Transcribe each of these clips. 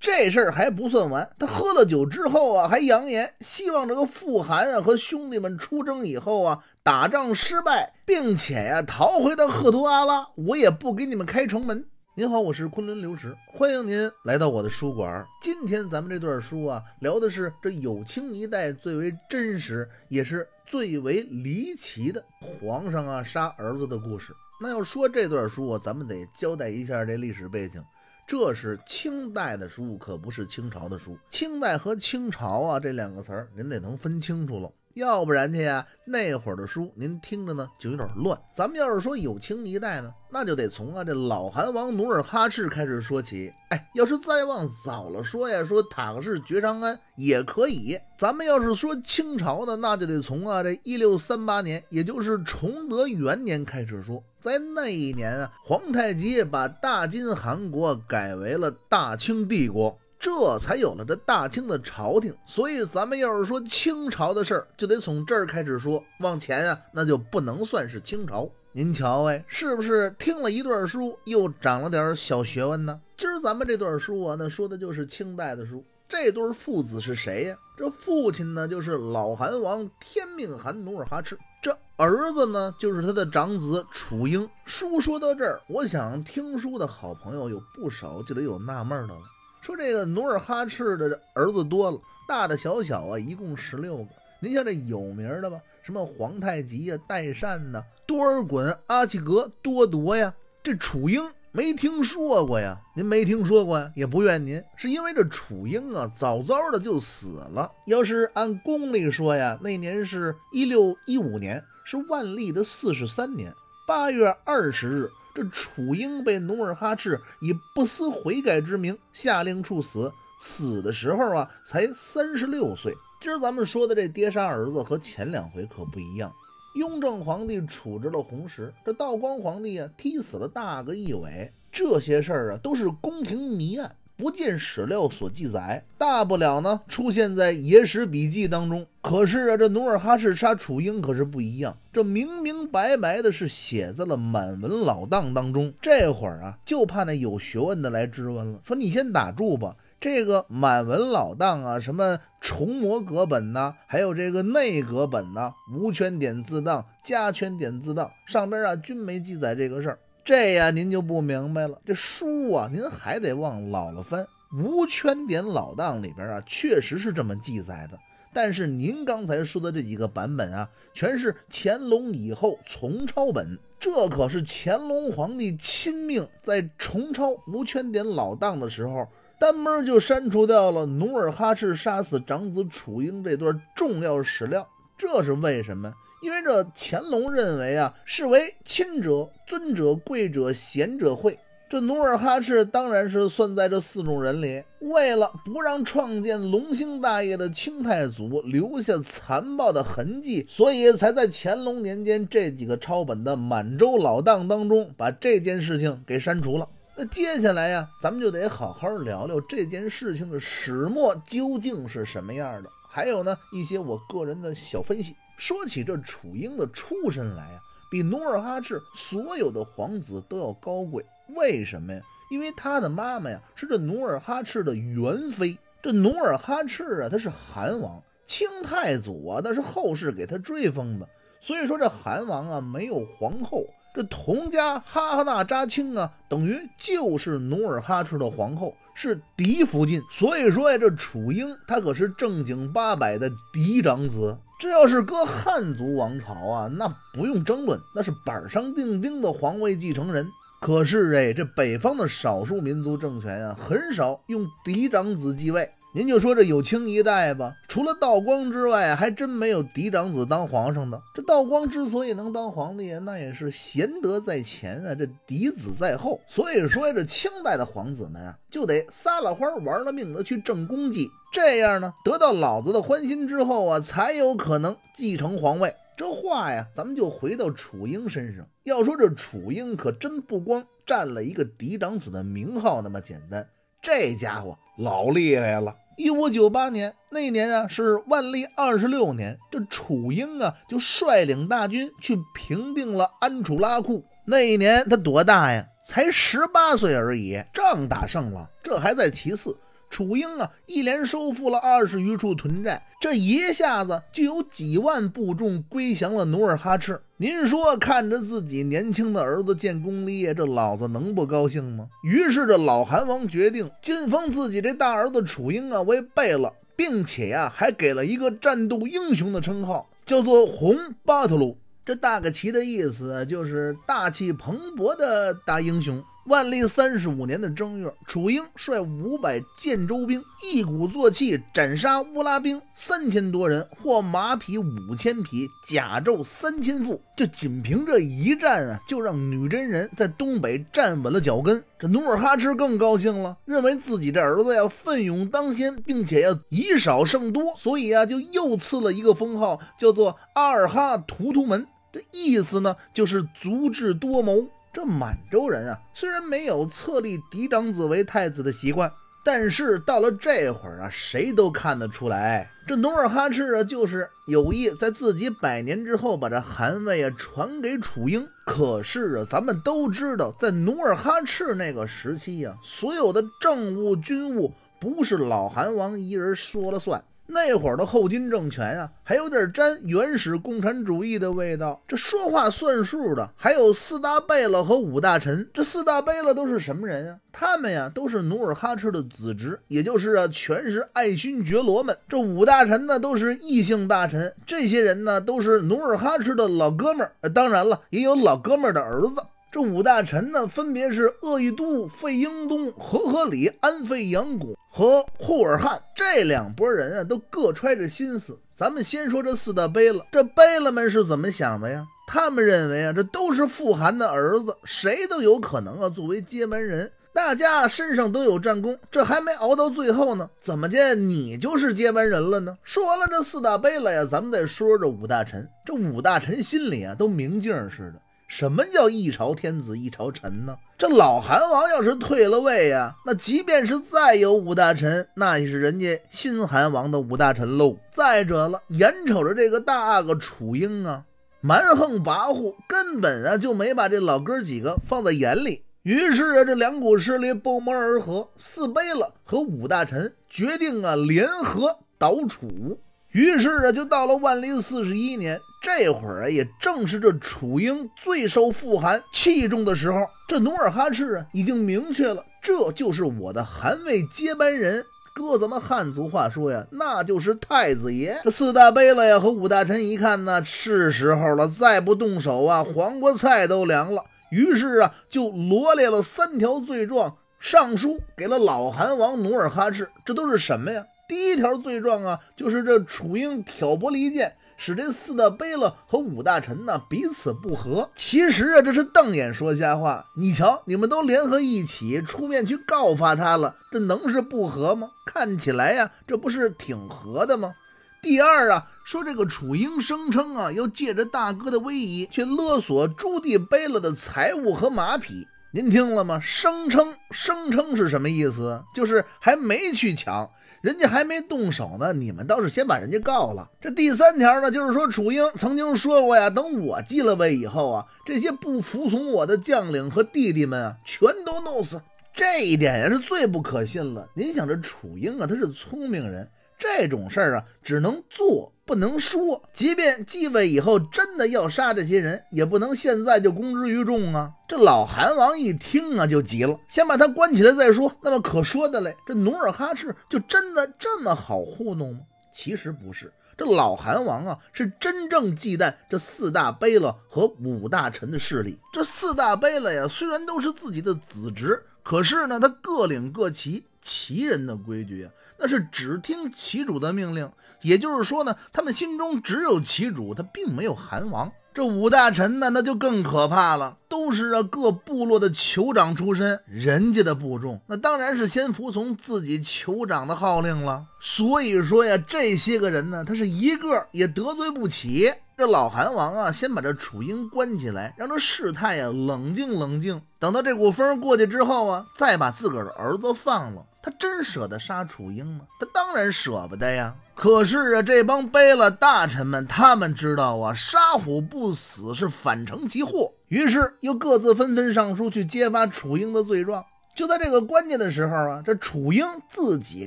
这事儿还不算完，他喝了酒之后啊，还扬言希望这个傅寒啊和兄弟们出征以后啊，打仗失败，并且呀逃回到赫图阿拉，我也不给你们开城门。您好，我是昆仑刘石，欢迎您来到我的书馆。今天咱们这段书啊，聊的是这有清一代最为真实也是最为离奇的皇上啊杀儿子的故事。那要说这段书啊，咱们得交代一下这历史背景。这是清代的书，可不是清朝的书。清代和清朝啊，这两个词儿您得能分清楚了。要不然去呀？那会儿的书您听着呢，就有点乱。咱们要是说有清一代呢，那就得从啊这老韩王努尔哈赤开始说起。哎，要是再往早了说呀，说塔克氏绝长安也可以。咱们要是说清朝的，那就得从啊这一六三八年，也就是崇德元年开始说。在那一年啊，皇太极把大金汗国改为了大清帝国。这才有了这大清的朝廷，所以咱们要是说清朝的事儿，就得从这儿开始说。往前啊，那就不能算是清朝。您瞧哎，是不是听了一段书又长了点小学问呢？今儿咱们这段书啊，那说的就是清代的书。这对父子是谁呀？这父亲呢，就是老韩王天命韩努尔哈赤。这儿子呢，就是他的长子楚英。书说到这儿，我想听书的好朋友有不少就得有纳闷儿的了。说这个努尔哈赤的儿子多了，大大小小啊，一共十六个。您像这有名的吧，什么皇太极呀、代善呐、多尔衮、阿济格、多铎呀，这楚英没听说过呀？您没听说过呀？也不怨您，是因为这楚英啊，早早的就死了。要是按公历说呀，那年是一六一五年，是万历的四十三年。八月二十日，这楚英被努尔哈赤以不思悔改之名下令处死，死的时候啊才三十六岁。今儿咱们说的这爹杀儿子和前两回可不一样。雍正皇帝处置了弘时，这道光皇帝啊踢死了大哥义伟，这些事儿啊都是宫廷谜案。不见史料所记载，大不了呢，出现在野史笔记当中。可是啊，这努尔哈赤杀褚英可是不一样，这明明白白的是写在了满文老档当中。这会儿啊，就怕那有学问的来质问了，说你先打住吧。这个满文老档啊，什么崇模格本呐，还有这个内阁本呐，无圈点字档、加圈点字档上边啊，均没记载这个事儿。这呀，您就不明白了。这书啊，您还得往老了翻《无圈点老档》里边啊，确实是这么记载的。但是您刚才说的这几个版本啊，全是乾隆以后重抄本。这可是乾隆皇帝亲命在重抄《无圈点老档》的时候，单门就删除掉了努尔哈赤杀死长子楚英这段重要史料。这是为什么？因为这乾隆认为啊，是为亲者、尊者、贵者、贤者讳。这努尔哈赤当然是算在这四种人里。为了不让创建隆兴大业的清太祖留下残暴的痕迹，所以才在乾隆年间这几个抄本的满洲老档当中把这件事情给删除了。那接下来呀，咱们就得好好聊聊这件事情的始末究竟是什么样的，还有呢一些我个人的小分析。说起这楚英的出身来呀，比努尔哈赤所有的皇子都要高贵。为什么呀？因为他的妈妈呀是这努尔哈赤的原妃。这努尔哈赤啊，他是韩王，清太祖啊，那是后世给他追封的。所以说这韩王啊没有皇后，这佟家哈哈那扎青啊，等于就是努尔哈赤的皇后。是嫡福晋，所以说呀，这楚英他可是正经八百的嫡长子。这要是搁汉族王朝啊，那不用争论，那是板上钉钉的皇位继承人。可是哎，这北方的少数民族政权啊，很少用嫡长子继位。您就说这有清一代吧，除了道光之外，还真没有嫡长子当皇上的。这道光之所以能当皇帝，那也是贤德在前啊，这嫡子在后。所以说，这清代的皇子们啊，就得撒了欢儿、玩了命的去挣功绩，这样呢，得到老子的欢心之后啊，才有可能继承皇位。这话呀，咱们就回到楚英身上。要说这楚英，可真不光占了一个嫡长子的名号那么简单，这家伙老厉害了。一五九八年那年啊，是万历二十六年。这楚英啊，就率领大军去平定了安楚拉库。那一年他多大呀？才十八岁而已。仗打胜了，这还在其次。楚英啊，一连收复了二十余处屯寨，这一下子就有几万部众归降了努尔哈赤。您说，看着自己年轻的儿子建功立业，这老子能不高兴吗？于是，这老韩王决定晋封自己这大儿子楚英啊为贝勒，并且啊还给了一个战斗英雄的称号，叫做红巴特鲁。这大个旗的意思就是大气蓬勃的大英雄。万历三十五年的正月，楚英率五百建州兵一鼓作气斩杀乌拉兵三千多人，获马匹五千匹、甲胄三千副。就仅凭这一战啊，就让女真人在东北站稳了脚跟。这努尔哈赤更高兴了，认为自己这儿子要奋勇当先，并且要以少胜多，所以啊，就又赐了一个封号，叫做二哈图图门。这意思呢，就是足智多谋。这满洲人啊，虽然没有册立嫡长子为太子的习惯，但是到了这会儿啊，谁都看得出来，这努尔哈赤啊，就是有意在自己百年之后把这汗位啊传给楚英。可是啊，咱们都知道，在努尔哈赤那个时期呀，所有的政务军务不是老韩王一人说了算。那会儿的后金政权啊，还有点沾原始共产主义的味道。这说话算数的还有四大贝勒和五大臣。这四大贝勒都是什么人啊？他们呀，都是努尔哈赤的子侄，也就是啊，全是爱新觉罗们。这五大臣呢，都是异姓大臣。这些人呢，都是努尔哈赤的老哥们儿。当然了，也有老哥们儿的儿子。这五大臣呢，分别是鄂豫都、费英东、和和里、安费扬古和库尔汗这两拨人啊，都各揣着心思。咱们先说这四大贝勒，这贝勒们是怎么想的呀？他们认为啊，这都是富汗的儿子，谁都有可能啊作为接班人。大家身上都有战功，这还没熬到最后呢，怎么见你就是接班人了呢？说完了这四大贝勒呀，咱们再说这五大臣。这五大臣心里啊，都明镜似的。什么叫一朝天子一朝臣呢？这老韩王要是退了位呀，那即便是再有五大臣，那也是人家新韩王的五大臣喽。再者了，眼瞅着这个大阿哥楚英啊，蛮横跋扈，根本啊就没把这老哥几个放在眼里。于是啊，这两股势力不谋而合，四贝勒和五大臣决定啊联合倒楚。于是啊，就到了万历四十一年。这会儿啊，也正是这楚英最受富韩器重的时候。这努尔哈赤啊，已经明确了，这就是我的汗位接班人。搁咱们汉族话说呀，那就是太子爷。这四大贝勒呀和五大臣一看呢，是时候了，再不动手啊，黄瓜菜都凉了。于是啊，就罗列了三条罪状，上书给了老韩王努尔哈赤。这都是什么呀？第一条罪状啊，就是这楚英挑拨离间，使这四大贝勒和五大臣呢彼此不和。其实啊，这是瞪眼说瞎话。你瞧，你们都联合一起出面去告发他了，这能是不和吗？看起来呀，这不是挺和的吗？第二啊，说这个楚英声称啊，要借着大哥的威仪去勒索朱棣贝勒的财物和马匹。您听了吗？声称声称是什么意思？就是还没去抢。人家还没动手呢，你们倒是先把人家告了。这第三条呢，就是说楚英曾经说过呀，等我继了位以后啊，这些不服从我的将领和弟弟们啊，全都弄死。这一点也是最不可信了。您想，这楚英啊，他是聪明人，这种事儿啊，只能做。不能说，即便继位以后真的要杀这些人，也不能现在就公之于众啊！这老韩王一听啊就急了，先把他关起来再说。那么可说的嘞？这努尔哈赤就真的这么好糊弄吗？其实不是，这老韩王啊是真正忌惮这四大贝勒和五大臣的势力。这四大贝勒呀，虽然都是自己的子侄，可是呢，他各领各旗，旗人的规矩啊。那是只听旗主的命令，也就是说呢，他们心中只有旗主，他并没有韩王。这五大臣呢，那就更可怕了，都是啊各部落的酋长出身，人家的部众那当然是先服从自己酋长的号令了。所以说呀，这些个人呢，他是一个也得罪不起。这老韩王啊，先把这楚英关起来，让这事态啊冷静冷静，等到这股风过去之后啊，再把自个儿的儿子放了。他真舍得杀楚英吗？他当然舍不得呀。可是啊，这帮背了大臣们，他们知道啊，杀虎不死是反成其祸，于是又各自纷纷上书去揭发楚英的罪状。就在这个关键的时候啊，这楚英自己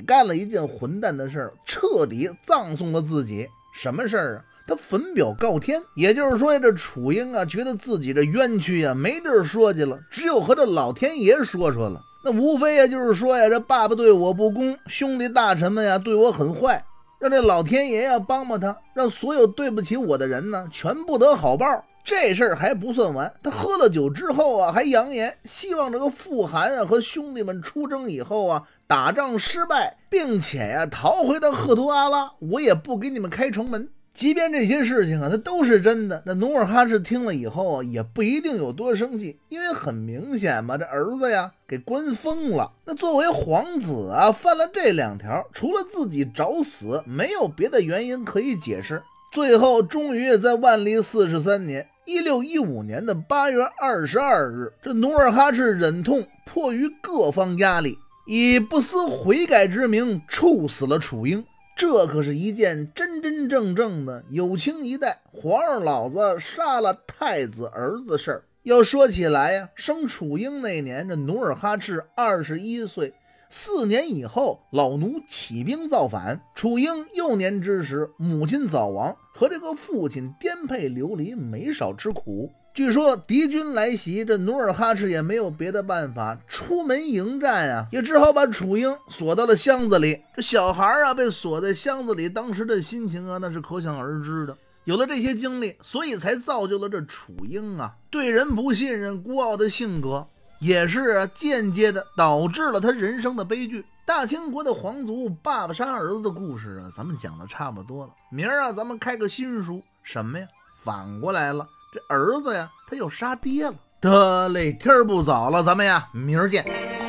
干了一件混蛋的事儿，彻底葬送了自己。什么事儿啊？他焚表告天，也就是说，这楚英啊，觉得自己这冤屈呀没地儿说去了，只有和这老天爷说说了。那无非呀，就是说呀，这爸爸对我不公，兄弟大臣们呀对我很坏，让这老天爷呀帮帮他，让所有对不起我的人呢全不得好报。这事儿还不算完，他喝了酒之后啊，还扬言希望这个傅寒和兄弟们出征以后啊，打仗失败，并且呀逃回到赫图阿拉，我也不给你们开城门。即便这些事情啊，它都是真的。那努尔哈赤听了以后啊，也不一定有多生气，因为很明显嘛，这儿子呀给关疯了。那作为皇子啊，犯了这两条，除了自己找死，没有别的原因可以解释。最后，终于在万历四十三年（一六一五年的八月二十二日），这努尔哈赤忍痛，迫于各方压力，以不思悔改之名，处死了楚英。这可是一件真真正正的有清一代皇上老子杀了太子儿子的事儿。要说起来呀，生楚英那年，这努尔哈赤二十一岁。四年以后，老奴起兵造反。楚英幼年之时，母亲早亡，和这个父亲颠沛流离，没少吃苦。据说敌军来袭，这努尔哈赤也没有别的办法，出门迎战啊，也只好把楚英锁到了箱子里。这小孩啊，被锁在箱子里，当时的心情啊，那是可想而知的。有了这些经历，所以才造就了这楚英啊，对人不信任、孤傲的性格，也是间接的导致了他人生的悲剧。大清国的皇族，爸爸杀儿子的故事啊，咱们讲的差不多了。明儿啊，咱们开个新书，什么呀？反过来了。这儿子呀，他又杀爹了。得嘞，天儿不早了，咱们呀，明儿见。